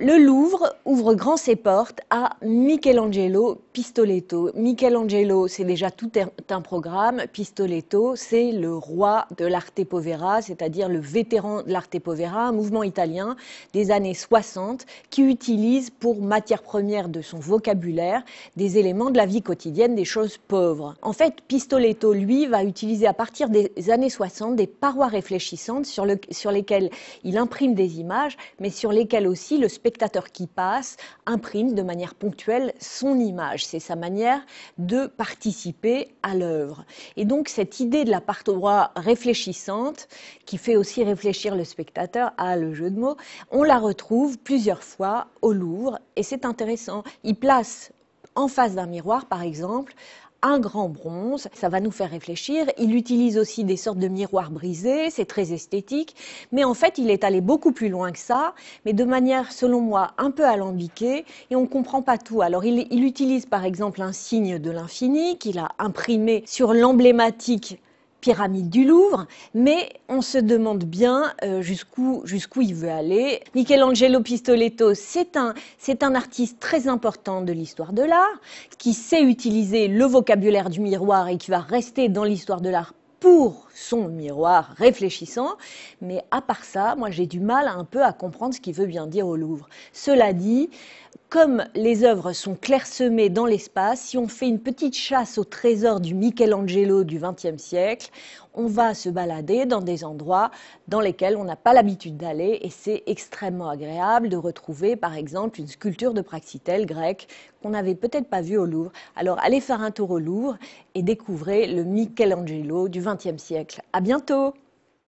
Le Louvre ouvre grand ses portes à Michelangelo Pistoletto. Michelangelo, c'est déjà tout un programme. Pistoletto, c'est le roi de l'arte povera, c'est-à-dire le vétéran de l'arte povera, un mouvement italien des années 60 qui utilise pour matière première de son vocabulaire des éléments de la vie quotidienne, des choses pauvres. En fait, Pistoletto, lui, va utiliser à partir des années 60 des parois réfléchissantes sur, lesquelles il imprime des images, mais sur lesquelles aussi le spectateur spectateur qui passe imprime de manière ponctuelle son image. C'est sa manière de participer à l'œuvre. Et donc cette idée de la part au droit réfléchissante, qui fait aussi réfléchir le spectateur à le jeu de mots, on la retrouve plusieurs fois au Louvre et c'est intéressant. Il place en face d'un miroir, par exemple, un grand bronze, ça va nous faire réfléchir. Il utilise aussi des sortes de miroirs brisés, c'est très esthétique, mais en fait il est allé beaucoup plus loin que ça, mais de manière selon moi un peu alambiquée, et on ne comprend pas tout. Alors il, il utilise par exemple un signe de l'infini qu'il a imprimé sur l'emblématique pyramide du Louvre, mais on se demande bien euh, jusqu'où il veut aller. Michelangelo Pistoletto, c'est un c'est un artiste très important de l'histoire de l'art qui sait utiliser le vocabulaire du miroir et qui va rester dans l'histoire de l'art pour son miroir réfléchissant, mais à part ça, moi j'ai du mal un peu à comprendre ce qu'il veut bien dire au Louvre. Cela dit, comme les œuvres sont clairsemées dans l'espace, si on fait une petite chasse au trésor du Michelangelo du XXe siècle, on va se balader dans des endroits dans lesquels on n'a pas l'habitude d'aller et c'est extrêmement agréable de retrouver par exemple une sculpture de Praxitèle grecque qu'on n'avait peut-être pas vue au Louvre. Alors allez faire un tour au Louvre et découvrez le Michelangelo du XXe siècle. À bientôt!